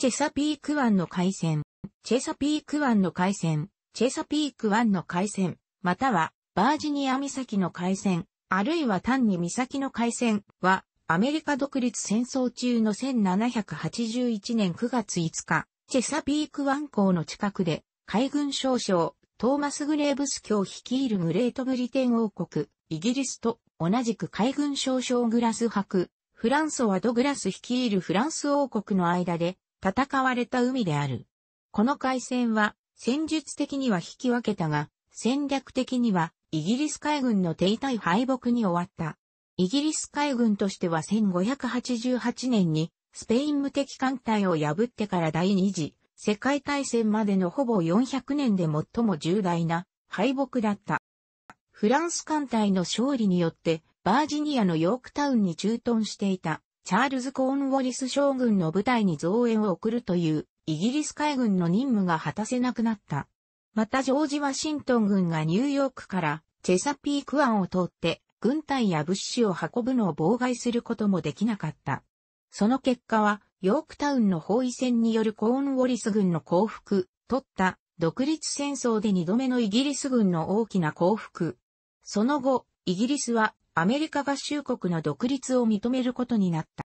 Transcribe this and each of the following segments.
チェサピーク湾の海戦、チェサピーク湾の海戦、チェサピーク湾の海戦、またはバージニア岬の海戦、あるいは単に岬の海戦は、アメリカ独立戦争中の1781年9月5日、チェサピーク湾港の近くで、海軍少将、トーマス・グレーブス卿率いるグレートブリテン王国、イギリスと同じく海軍少将グラス博、フランソワ・ドグラス率いるフランス王国の間で、戦われた海である。この海戦は、戦術的には引き分けたが、戦略的には、イギリス海軍の停滞敗北に終わった。イギリス海軍としては1588年に、スペイン無敵艦隊を破ってから第二次世界大戦までのほぼ400年で最も重大な敗北だった。フランス艦隊の勝利によってバージニアのヨークタウンに駐屯していたチャールズ・コーンウォリス将軍の部隊に増援を送るという、イギリス海軍の任務が果たせなくなった。またジョージ・ワシントン軍がニューヨークからチェサピーク湾を通って軍隊や物資を運ぶのを妨害することもできなかった。その結果は、ヨークタウンの包囲戦によるコーンウォリス軍の降伏、取った独立戦争で二度目のイギリス軍の大きな降伏。その後、イギリスはアメリカ合衆国の独立を認めることになった。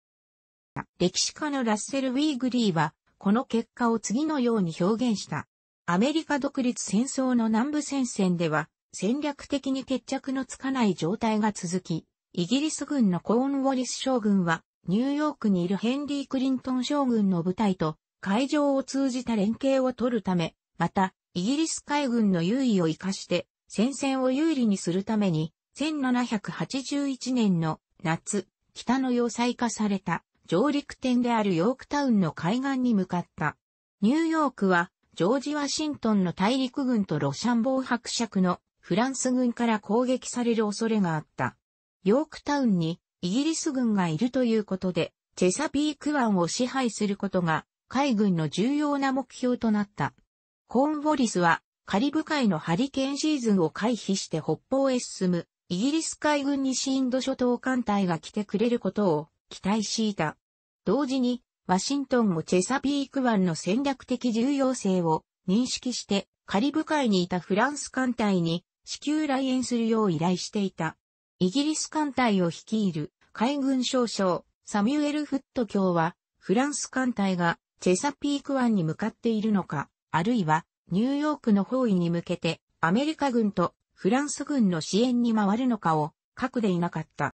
歴史家のラッセル・ウィーグリーは、この結果を次のように表現した。アメリカ独立戦争の南部戦線では、戦略的に決着のつかない状態が続き、イギリス軍のコーンウォリス将軍は、ニューヨークにいるヘンリー・クリントン将軍の部隊と、海上を通じた連携を取るため、また、イギリス海軍の優位を活かして、戦線を有利にするために、1781年の夏、北の要塞化された上陸点であるヨークタウンの海岸に向かった。ニューヨークはジョージ・ワシントンの大陸軍とロシャンボー伯爵のフランス軍から攻撃される恐れがあった。ヨークタウンにイギリス軍がいるということで、チェサピーク湾を支配することが海軍の重要な目標となった。コーンウォリスはカリブ海のハリケーンシーズンを回避して北方へ進むイギリス海軍西インド諸島艦隊が来てくれることを期待していた。同時に、ワシントンもチェサピーク湾の戦略的重要性を認識してカリブ海にいたフランス艦隊に至急来園するよう依頼していた。イギリス艦隊を率いる海軍少将サミュエル・フット卿はフランス艦隊がチェサピーク湾に向かっているのか、あるいはニューヨークの包囲に向けてアメリカ軍とフランス軍の支援に回るのかを核でいなかった。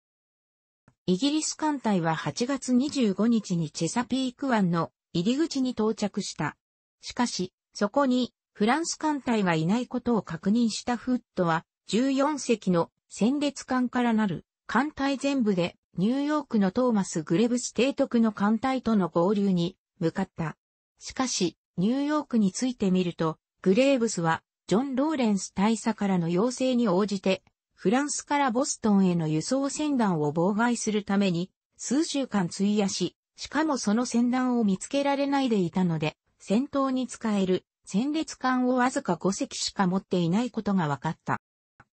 イギリス艦隊は8月25日にチェサピーク湾の入り口に到着した。しかし、そこにフランス艦隊がいないことを確認したフットは14隻の戦列艦からなる艦隊全部でニューヨークのトーマス・グレブス提督の艦隊との合流に向かった。しかし、ニューヨークについてみると、グレーブスはジョン・ローレンス大佐からの要請に応じて、フランスからボストンへの輸送船団を妨害するために、数週間費やし、しかもその船団を見つけられないでいたので、戦闘に使える戦列艦をわずか5隻しか持っていないことが分かった。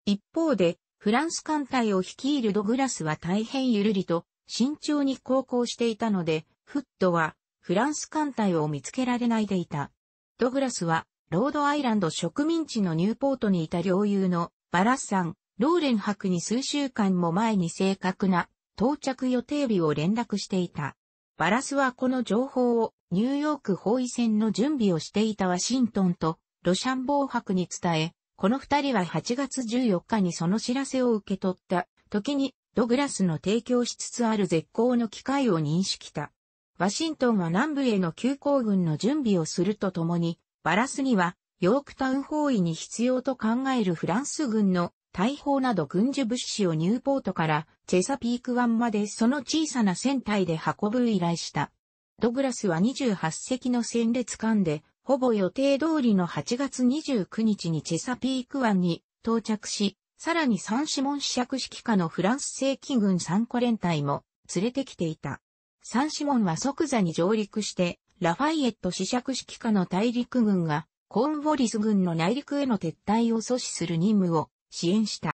一方で、フランス艦隊を率いるドグラスは大変ゆるりと、慎重に航行していたので、フットは、フランス艦隊を見つけられないでいた。ドグラスは、ロードアイランド植民地のニューポートにいた領有のバラッサン、ローレン博に数週間も前に正確な到着予定日を連絡していた。バラスはこの情報をニューヨーク包囲戦の準備をしていたワシントンとロシャンボー博に伝え、この二人は8月14日にその知らせを受け取った時にドグラスの提供しつつある絶好の機会を認識した。ワシントンは南部への急行軍の準備をするとともに、バラスには、ヨークタウン包囲に必要と考えるフランス軍の大砲など軍需物資をニューポートからチェサピーク湾までその小さな船体で運ぶ依頼した。ドグラスは28隻の戦列艦で、ほぼ予定通りの8月29日にチェサピーク湾に到着し、さらにサンシモン試着指揮下のフランス正規軍3個連隊も連れてきていた。サンシモンは即座に上陸してラファイエット試着指揮下の大陸軍が、コーンウォリス軍の内陸への撤退を阻止する任務を支援した。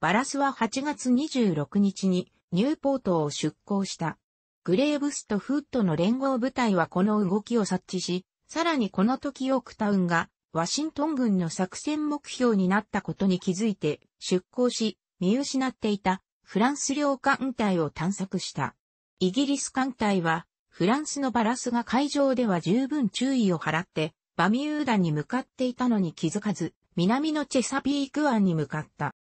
バラスは8月26日にニューポートを出港した。グレーブスとフットの連合部隊はこの動きを察知し、さらにこの時オクタウンがワシントン軍の作戦目標になったことに気づいて出港し、見失っていたフランス領艦隊を探索した。イギリス艦隊はフランスのバラスが海上では十分注意を払って、バミューダに向かっていたのに気づかず、南のチェサピーク湾に向かった。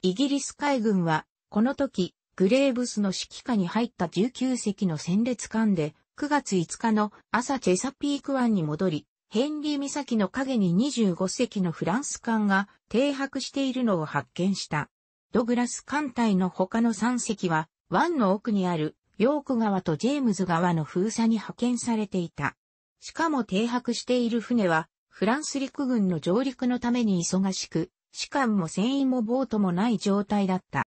イギリス海軍は、この時、グレーブスの指揮下に入った19隻の戦列艦で、9月5日の朝チェサピーク湾に戻り、ヘンリー岬の影に25隻のフランス艦が停泊しているのを発見した。ドグラス艦隊の他の3隻は、湾の奥にあるヨーク川とジェームズ川の封鎖に派遣されていた。しかも停泊している船は、フランス陸軍の上陸のために忙しく、士官も船員もボートもない状態だった。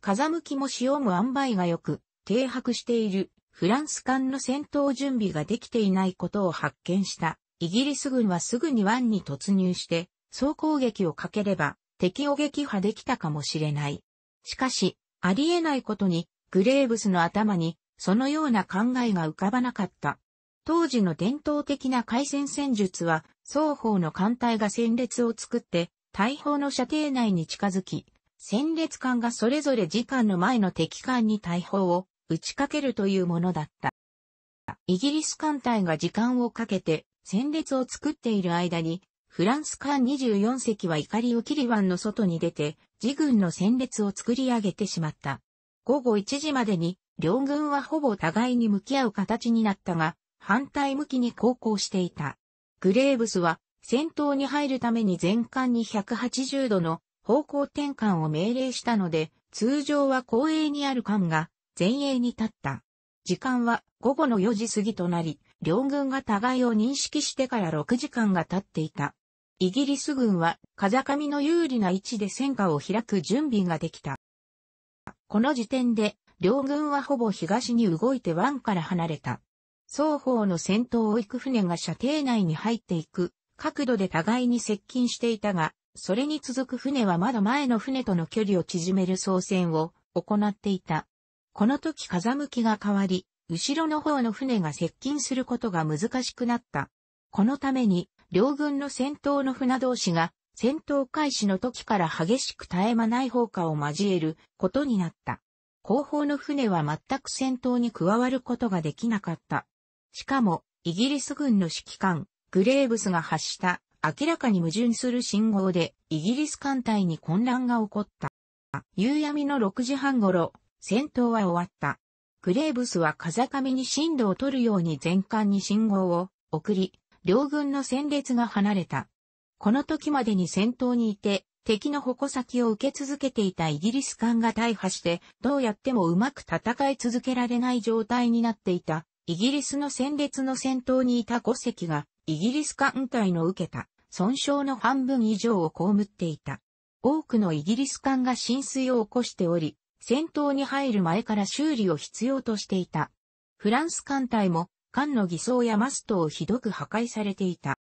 風向きも潮も塩梅が良く、停泊しているフランス艦の戦闘準備ができていないことを発見した。イギリス軍はすぐに湾に突入して、総攻撃をかければ敵を撃破できたかもしれない。しかし、ありえないことにグレーブスの頭に、そのような考えが浮かばなかった。当時の伝統的な海戦戦術は、双方の艦隊が戦列を作って、大砲の射程内に近づき、戦列艦がそれぞれ時間の前の敵艦に大砲を打ちかけるというものだった。イギリス艦隊が時間をかけて戦列を作っている間に、フランス艦24隻は怒りをキリ湾の外に出て、自軍の戦列を作り上げてしまった。午後1時までに、両軍はほぼ互いに向き合う形になったが、反対向きに航行していた。グレーブスは、戦闘に入るために全艦に180度の方向転換を命令したので、通常は後衛にある艦が前衛に立った。時間は午後の4時過ぎとなり、両軍が互いを認識してから6時間が経っていた。イギリス軍は風上の有利な位置で戦火を開く準備ができた。この時点で、両軍はほぼ東に動いて湾から離れた。双方の戦闘を行く船が射程内に入っていく、角度で互いに接近していたが、それに続く船はまだ前の船との距離を縮める操船を行っていた。この時風向きが変わり、後ろの方の船が接近することが難しくなった。このために、両軍の戦闘の船同士が戦闘開始の時から激しく絶え間ない砲火を交えることになった。後方の船は全く戦闘に加わることができなかった。しかも、イギリス軍の指揮官、グレーブスが発した明らかに矛盾する信号で、イギリス艦隊に混乱が起こった。夕闇の6時半頃、戦闘は終わった。グレーブスは風上に進路を取るように全艦に信号を送り、両軍の戦列が離れた。この時までに戦闘にいて、敵の矛先を受け続けていたイギリス艦が大破して、どうやってもうまく戦い続けられない状態になっていた、イギリスの戦列の戦闘にいた5隻が、イギリス艦隊の受けた、損傷の半分以上を被っていた。多くのイギリス艦が浸水を起こしており、戦闘に入る前から修理を必要としていた。フランス艦隊も、艦の偽装やマストをひどく破壊されていた。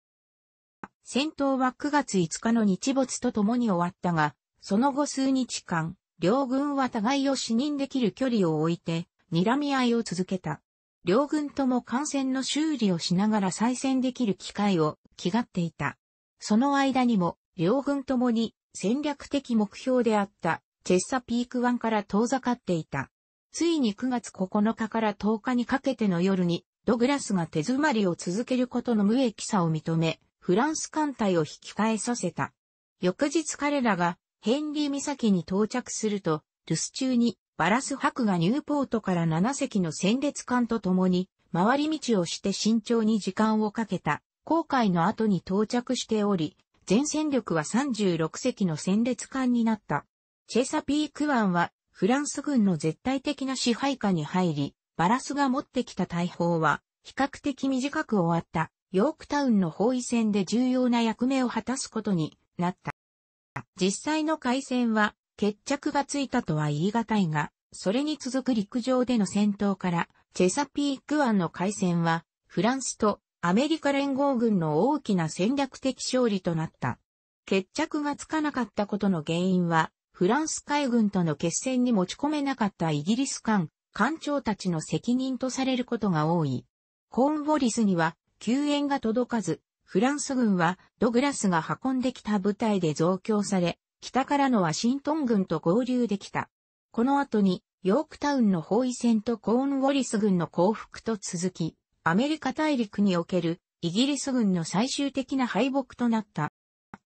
戦闘は9月5日の日没と共に終わったが、その後数日間、両軍は互いを死認できる距離を置いて、睨み合いを続けた。両軍とも艦船の修理をしながら再戦できる機会を気がっていた。その間にも、両軍ともに戦略的目標であったチェッサピーク湾から遠ざかっていた。ついに9月9日から10日にかけての夜に、ドグラスが手詰まりを続けることの無益さを認め、フランス艦隊を引き返させた。翌日彼らがヘンリー岬に到着すると、留守中にバラス博がニューポートから7隻の戦列艦と共に、回り道をして慎重に時間をかけた、航海の後に到着しており、全戦力は36隻の戦列艦になった。チェサピーク湾は、フランス軍の絶対的な支配下に入り、バラスが持ってきた大砲は、比較的短く終わった。ヨークタウンの包囲戦で重要な役目を果たすことになった。実際の海戦は決着がついたとは言い難いが、それに続く陸上での戦闘から、チェサピーク湾の海戦は、フランスとアメリカ連合軍の大きな戦略的勝利となった。決着がつかなかったことの原因は、フランス海軍との決戦に持ち込めなかったイギリス艦、艦長たちの責任とされることが多い。コーンウォリスには救援が届かず、フランス軍はドグラスが運んできた部隊で増強され、北からのワシントン軍と合流できた。この後に、ヨークタウンの包囲戦とコーンウォリス軍の降伏と続き、アメリカ大陸におけるイギリス軍の最終的な敗北となった。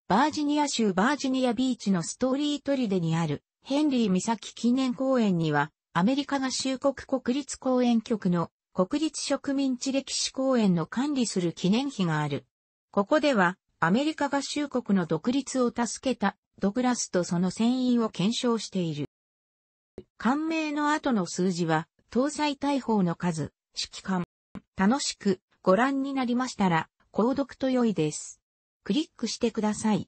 バージニア州バージニアビーチのストーリートリデにあるヘンリー岬記念公園にはアメリカ合衆国国立公園局の国立植民地歴史公園の管理する記念碑がある。ここでは、アメリカ合衆国の独立を助けたドグラスとその船員を検証している。官名の後の数字は、搭載大砲の数、指揮官。楽しくご覧になりましたら、購読と良いです。クリックしてください。